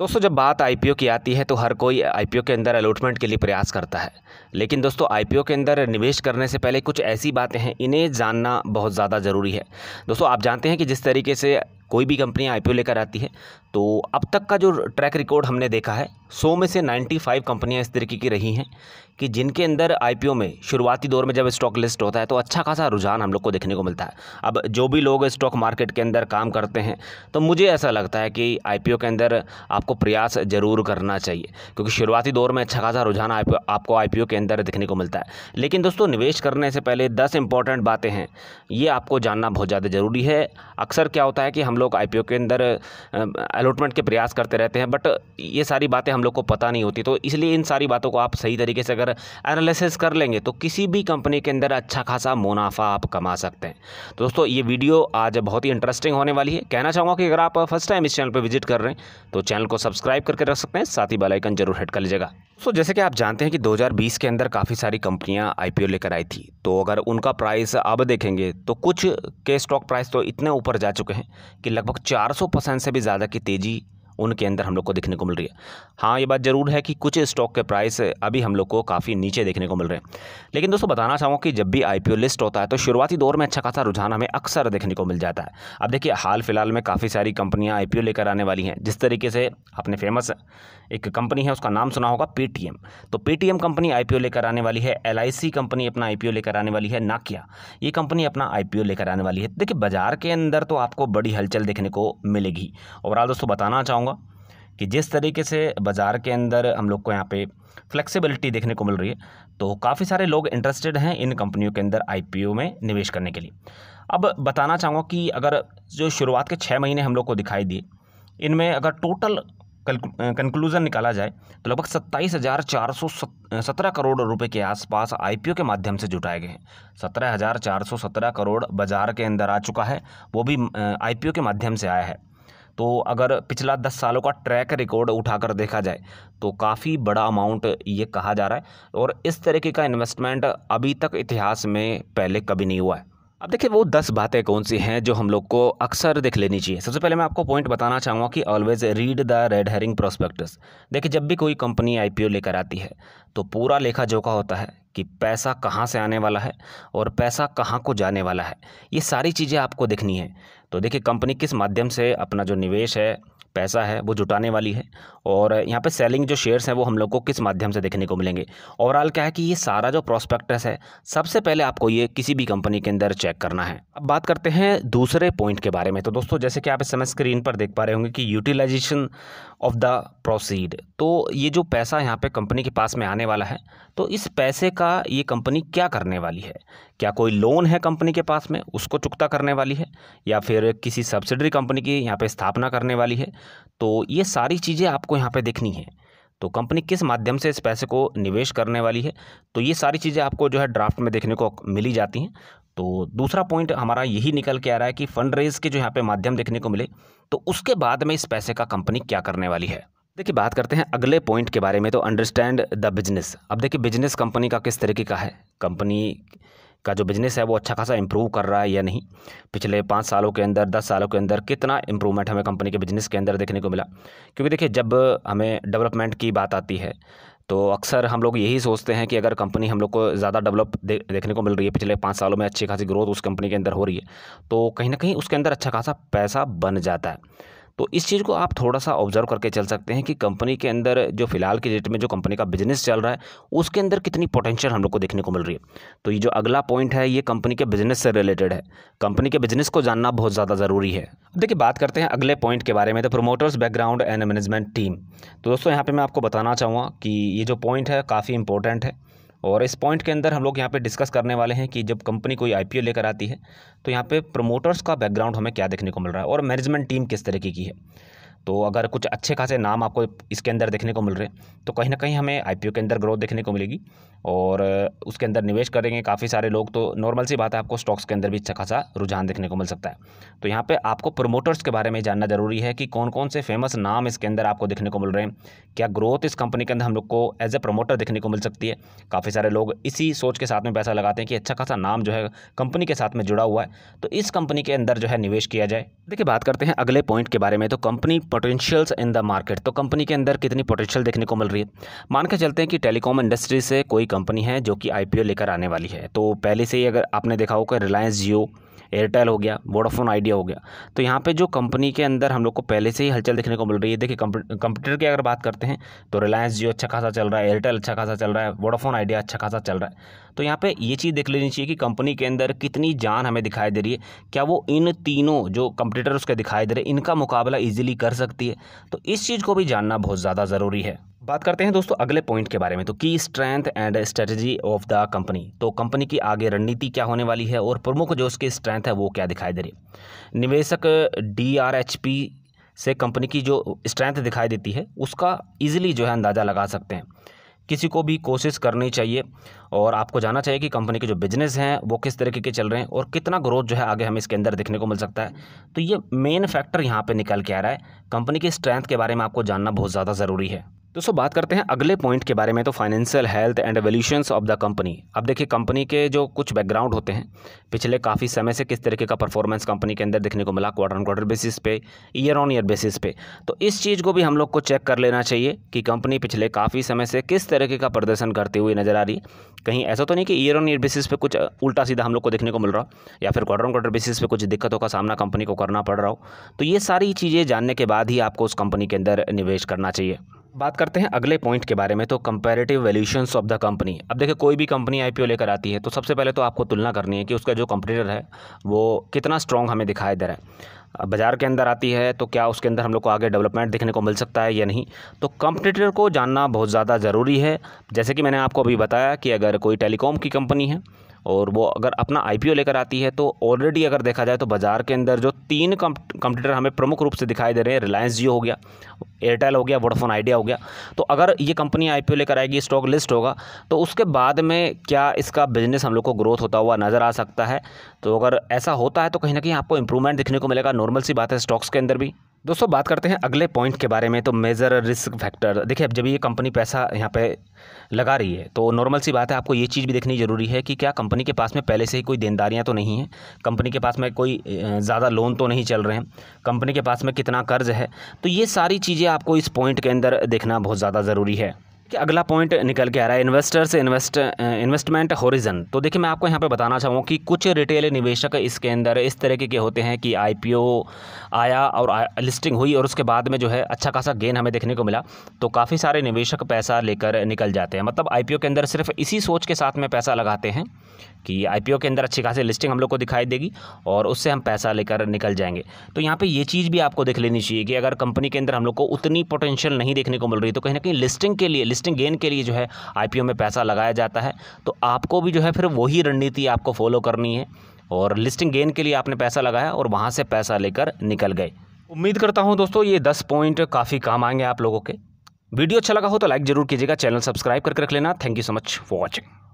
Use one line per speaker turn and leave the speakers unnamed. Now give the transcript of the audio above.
दोस्तों जब बात आईपीओ की आती है तो हर कोई आईपीओ के अंदर अलॉटमेंट के लिए प्रयास करता है लेकिन दोस्तों आईपीओ के अंदर निवेश करने से पहले कुछ ऐसी बातें हैं इन्हें जानना बहुत ज़्यादा ज़रूरी है दोस्तों आप जानते हैं कि जिस तरीके से कोई भी कंपनी आईपीओ लेकर आती है तो अब तक का जो ट्रैक रिकॉर्ड हमने देखा है सौ में से 95 कंपनियाँ इस तरीके की रही हैं कि जिनके अंदर आईपीओ में शुरुआती दौर में जब स्टॉक लिस्ट होता है तो अच्छा खासा रुझान हम लोग को देखने को मिलता है अब जो भी लोग स्टॉक मार्केट के अंदर काम करते हैं तो मुझे ऐसा लगता है कि आई के अंदर आपको प्रयास ज़रूर करना चाहिए क्योंकि शुरुआती दौर में अच्छा खासा रुझान आपको आई के अंदर देखने को मिलता है लेकिन दोस्तों निवेश करने से पहले दस इंपॉर्टेंट बातें हैं ये आपको जानना बहुत ज़्यादा ज़रूरी है अक्सर क्या होता है कि हम लोग आई के अंदर अलॉटमेंट के प्रयास करते रहते हैं बट ये सारी बातें हम लोग को पता नहीं होती तो इसलिए इन सारी बातों को आप सही तरीके से अगर एनालिसिस कर लेंगे तो किसी भी कंपनी के अंदर अच्छा खासा मुनाफा आप कमा सकते हैं तो दोस्तों ये वीडियो आज बहुत ही इंटरेस्टिंग होने वाली है कहना चाहूँगा कि अगर आप फर्स्ट टाइम इस चैनल पर विजिट कर रहे हैं तो चैनल को सब्सक्राइब करके रख सकते हैं साथ ही बेलाइकन जरूर हिट कर लीजिएगा सो जैसे कि आप जानते हैं कि 2020 के अंदर काफ़ी सारी कंपनियां आईपीओ लेकर आई थी तो अगर उनका प्राइस अब देखेंगे तो कुछ के स्टॉक प्राइस तो इतने ऊपर जा चुके हैं कि लगभग 400 परसेंट से भी ज़्यादा की तेज़ी उनके अंदर हम लोग को देखने को मिल रही है हाँ ये बात ज़रूर है कि कुछ स्टॉक के प्राइस अभी हम लोग को काफ़ी नीचे देखने को मिल रहे हैं लेकिन दोस्तों बताना चाहूँगा कि जब भी आई लिस्ट होता है तो शुरुआती दौर में अच्छा खासा रुझान हमें अक्सर देखने को मिल जाता है अब देखिए हाल फिलहाल में काफ़ी सारी कंपनियाँ आई लेकर आने वाली हैं जिस तरीके से अपने फेमस एक कंपनी है उसका नाम सुना होगा पेटीएम तो पेटीएम कंपनी आई लेकर आने वाली है एल कंपनी अपना आई लेकर आने वाली है नाकिया ये कंपनी अपना आई लेकर आने वाली है देखिए बाजार के अंदर तो आपको बड़ी हलचल देखने को मिलेगी ओवरऑल दोस्तों बताना चाहूँगा कि जिस तरीके से बाज़ार के अंदर हम लोग को यहाँ पे फ्लेक्सिबिलिटी देखने को मिल रही है तो काफ़ी सारे लोग इंटरेस्टेड हैं इन कंपनियों के अंदर आई में निवेश करने के लिए अब बताना चाहूँगा कि अगर जो शुरुआत के छः महीने हम लोग को दिखाई दिए इनमें अगर टोटल कंक्लूज़न निकाला जाए तो लगभग सत्ताईस हज़ार चार सौ सत्रह करोड़ रुपए के आसपास आईपीओ के माध्यम से जुटाए गए हैं सत्रह हज़ार चार सौ सत्रह करोड़ बाज़ार के अंदर आ चुका है वो भी आईपीओ के माध्यम से आया है तो अगर पिछला दस सालों का ट्रैक रिकॉर्ड उठाकर देखा जाए तो काफ़ी बड़ा अमाउंट ये कहा जा रहा है और इस तरीके का इन्वेस्टमेंट अभी तक इतिहास में पहले कभी नहीं हुआ है अब देखिए वो दस बातें कौन सी हैं जो हम लोग को अक्सर देख लेनी चाहिए सबसे पहले मैं आपको पॉइंट बताना चाहूँगा कि always read the red herring prospectus देखिए जब भी कोई कंपनी आईपीओ लेकर आती है तो पूरा लेखा जोखा होता है कि पैसा कहाँ से आने वाला है और पैसा कहाँ को जाने वाला है ये सारी चीज़ें आपको देखनी है तो देखिए कंपनी किस माध्यम से अपना जो निवेश है पैसा है वो जुटाने वाली है और यहाँ पे सेलिंग जो शेयर्स हैं वो हम लोग को किस माध्यम से देखने को मिलेंगे ओवरऑल क्या है कि ये सारा जो प्रोस्पेक्टस है सबसे पहले आपको ये किसी भी कंपनी के अंदर चेक करना है अब बात करते हैं दूसरे पॉइंट के बारे में तो दोस्तों जैसे कि आप इस समय स्क्रीन पर देख पा रहे होंगे कि यूटिलाइजेशन ऑफ द प्रोसीड तो ये जो पैसा यहाँ पर कंपनी के पास में आने वाला है तो इस पैसे का ये कंपनी क्या करने वाली है क्या कोई लोन है कंपनी के पास में उसको चुकता करने वाली है या फिर किसी सब्सिडरी कंपनी की यहाँ पे स्थापना करने वाली है तो ये सारी चीज़ें आपको यहाँ पे देखनी है तो कंपनी किस माध्यम से इस पैसे को निवेश करने वाली है तो ये सारी चीज़ें आपको जो है ड्राफ्ट में देखने को मिली जाती हैं तो दूसरा पॉइंट हमारा यही निकल के आ रहा है कि फ़ंड रेज़ के जो यहाँ पे माध्यम देखने को मिले तो उसके बाद में इस पैसे का कंपनी क्या करने वाली है देखिए बात करते हैं अगले पॉइंट के बारे में तो अंडरस्टैंड द बिजनेस अब देखिए बिजनेस कंपनी का किस तरीके का है कंपनी का जो बिज़नेस है वो अच्छा खासा इम्प्रूव कर रहा है या नहीं पिछले पाँच सालों के अंदर दस सालों के अंदर कितना इम्प्रूवमेंट हमें कंपनी के बिज़नेस के अंदर देखने को मिला क्योंकि देखिए जब हमें डेवलपमेंट की बात आती है तो अक्सर हम लोग यही सोचते हैं कि अगर कंपनी हम लोग को ज़्यादा डेवलप दे, देखने को मिल रही है पिछले पाँच सालों में अच्छी खासी ग्रोथ उस कंपनी के अंदर हो रही है तो कहीं ना कहीं उसके अंदर अच्छा खासा पैसा बन जाता है तो इस चीज़ को आप थोड़ा सा ऑब्जर्व करके चल सकते हैं कि कंपनी के अंदर जो फिलहाल के डेट में जो कंपनी का बिजनेस चल रहा है उसके अंदर कितनी पोटेंशियल हम लोग को देखने को मिल रही है तो ये जो अगला पॉइंट है ये कंपनी के बिजनेस से रिलेटेड है कंपनी के बिजनेस को जानना बहुत ज़्यादा ज़रूरी है देखिए बात करते हैं अगले पॉइंट के बारे में तो promoters background and management team तो दोस्तों यहाँ पर मैं आपको बताना चाहूँगा कि ये जो पॉइंट है काफ़ी इंपॉर्टेंट है और इस पॉइंट के अंदर हम लोग यहाँ पे डिस्कस करने वाले हैं कि जब कंपनी कोई आईपीओ लेकर आती है तो यहाँ पे प्रमोटर्स का बैकग्राउंड हमें क्या देखने को मिल रहा है और मैनेजमेंट टीम किस तरीके की है तो अगर कुछ अच्छे खासे नाम आपको इसके अंदर देखने को मिल रहे हैं तो कहीं ना कहीं हमें आई के अंदर ग्रोथ देखने को मिलेगी और उसके अंदर निवेश करेंगे काफ़ी सारे लोग तो नॉर्मल सी बात है आपको स्टॉक्स के अंदर भी अच्छा खासा रुझान देखने को मिल सकता है तो यहाँ पर आपको प्रोमोटर्स के बारे में जानना ज़रूरी है कि कौन कौन से फेमस नाम इसके अंदर आपको देखने को मिल रहे हैं क्या ग्रोथ इस कंपनी के अंदर हम लोग को एज ए प्रोमोटर देखने को मिल सकती है काफ़ी सारे लोग इसी सोच के साथ में पैसा लगाते हैं कि अच्छा खासा नाम जो है कंपनी के साथ में जुड़ा हुआ है तो इस कंपनी के अंदर जो है निवेश किया जाए देखिए बात करते हैं अगले पॉइंट के बारे में तो company potentials in the market तो कंपनी के अंदर कितनी पोटेंशियल देखने को मिल रही है मान के चलते हैं कि टेलीकॉम इंडस्ट्री से कोई कंपनी है जो कि आई लेकर आने वाली है तो पहले से ही अगर आपने देखा होगा रिलायंस जियो एयरटेल हो गया वोडाफोन आइडिया हो गया तो यहाँ पे जो कंपनी के अंदर हम लोग को पहले से ही हलचल देखने को मिल रही है देखिए कंप्यूटर की अगर बात करते हैं तो रिलायंस जियो अच्छा खासा चल रहा है एयरटेल अच्छा खासा चल रहा है वोडाफोन आइडिया अच्छा खासा चल रहा है तो यहाँ पे ये चीज़ देख लेनी चाहिए कि कंपनी के अंदर कितनी जान हमें दिखाई दे रही है क्या वो इन तीनों जो कंप्यूटर उसके दिखाई दे रहे हैं इनका मुकाबला ईजिली कर सकती है तो इस चीज़ को भी जानना बहुत ज़्यादा ज़रूरी है बात करते हैं दोस्तों अगले पॉइंट के बारे में तो की strength and strategy of the company तो कंपनी की आगे रणनीति क्या होने वाली है और प्रमुख जो उसकी स्ट्रेंथ है वो क्या दिखाई दे रही निवेशक डी से कंपनी की जो स्ट्रेंथ दिखाई देती है उसका इजिली जो है अंदाज़ा लगा सकते हैं किसी को भी कोशिश करनी चाहिए और आपको जाना चाहिए कि कंपनी के जो बिजनेस हैं वो किस तरीके के चल रहे हैं और कितना ग्रोथ जो है आगे हमें इसके अंदर देखने को मिल सकता है तो ये मेन फैक्टर यहाँ पे निकल के आ रहा है कंपनी की स्ट्रेंथ के बारे में आपको जानना बहुत ज़्यादा ज़रूरी है दोस्तों बात करते हैं अगले पॉइंट के बारे में तो financial health and valuations of the company अब देखिए कंपनी के जो कुछ बैकग्राउंड होते हैं पिछले काफ़ी समय से किस तरीके का परफॉर्मेंस कंपनी के अंदर देखने को मिला क्वार्टर ऑन क्वार्टर बेसिस पे ईयर ऑन ईयर बेसिस पे तो इस चीज़ को भी हम लोग को चेक कर लेना चाहिए कि कंपनी पिछले काफ़ी समय से किस तरीके का प्रदर्शन करती हुई नज़र आ रही है कहीं ऐसा तो नहीं कि ईयर ऑन ईयर बेसिस पे कुछ उल्टा सीधा हम लोग को देखने को मिल रहा हो या फिर क्वार्टर ऑन क्वार्टर बेसिस पे कुछ दिक्कतों का सामना कंपनी को करना पड़ रहा हो तो ये सारी चीज़ें जानने के बाद ही आपको उस कंपनी के अंदर निवेश करना चाहिए बात करते हैं अगले पॉइंट के बारे में तो comparative valuation of the company अब देखिए कोई भी कंपनी आईपीओ लेकर आती है तो सबसे पहले तो आपको तुलना करनी है कि उसका जो कंपटीटर है वो कितना स्ट्रॉन्ग हमें दिखाई दे रहा है बाज़ार के अंदर आती है तो क्या उसके अंदर हम लोग को आगे डेवलपमेंट देखने को मिल सकता है या नहीं तो कंपटीटर को जानना बहुत ज़्यादा ज़रूरी है जैसे कि मैंने आपको अभी बताया कि अगर कोई टेलीकॉम की कंपनी है और वो अगर अपना आई लेकर आती है तो ऑलरेडी अगर देखा जाए तो बाज़ार के अंदर जो तीन कंप्यूटर हमें प्रमुख रूप से दिखाई दे रहे हैं रिलायंस जियो हो गया एयरटेल हो गया वोडाफोन आइडिया हो गया तो अगर ये कंपनी आई लेकर आएगी स्टॉक लिस्ट होगा तो उसके बाद में क्या इसका बिज़नेस हम लोग को ग्रोथ होता हुआ नज़र आ सकता है तो अगर ऐसा होता है तो कहीं ना कहीं आपको इंप्रूवमेंट दिखने को मिलेगा नॉर्मल सी बात है स्टॉक्स के अंदर भी दोस्तों बात करते हैं अगले पॉइंट के बारे में तो मेजर रिस्क फैक्टर देखिए अब जब ये कंपनी पैसा यहाँ पे लगा रही है तो नॉर्मल सी बात है आपको ये चीज़ भी देखनी ज़रूरी है कि क्या कंपनी के पास में पहले से ही कोई देनदारियाँ तो नहीं हैं कंपनी के पास में कोई ज़्यादा लोन तो नहीं चल रहे हैं कंपनी के पास में कितना कर्ज है तो ये सारी चीज़ें आपको इस पॉइंट के अंदर देखना बहुत ज़्यादा ज़रूरी है कि अगला पॉइंट निकल के आ रहा है इन्वेस्टर्स इन्वेस्ट इन्वेस्टमेंट होरिजन तो देखिए मैं आपको यहाँ पे बताना चाहूँ कि कुछ रिटेल निवेशक इसके अंदर इस तरीके के होते हैं कि आईपीओ आया और आ, लिस्टिंग हुई और उसके बाद में जो है अच्छा खासा गेन हमें देखने को मिला तो काफ़ी सारे निवेशक पैसा लेकर निकल जाते हैं मतलब आई के अंदर सिर्फ इसी सोच के साथ में पैसा लगाते हैं कि आई के अंदर अच्छी खासी लिस्टिंग हम लोग को दिखाई देगी और उससे हम पैसा लेकर निकल जाएंगे तो यहाँ पर ये चीज़ भी आपको देख लेनी चाहिए कि अगर कंपनी के अंदर हम लोग को उतनी पोटेंशियल नहीं देखने को मिल रही तो कहीं ना कहीं लिस्टिंग के लिए लिस्टिंग गेन के लिए जो है आईपीओ में पैसा लगाया जाता है तो आपको भी जो है फिर वही रणनीति आपको फॉलो करनी है और लिस्टिंग गेन के लिए आपने पैसा लगाया और वहाँ से पैसा लेकर निकल गए उम्मीद करता हूँ दोस्तों ये दस पॉइंट काफ़ी काम आएंगे आप लोगों के वीडियो अच्छा लगा हो तो लाइक ज़रूर कीजिएगा चैनल सब्सक्राइब करके रख लेना thank you so much for watching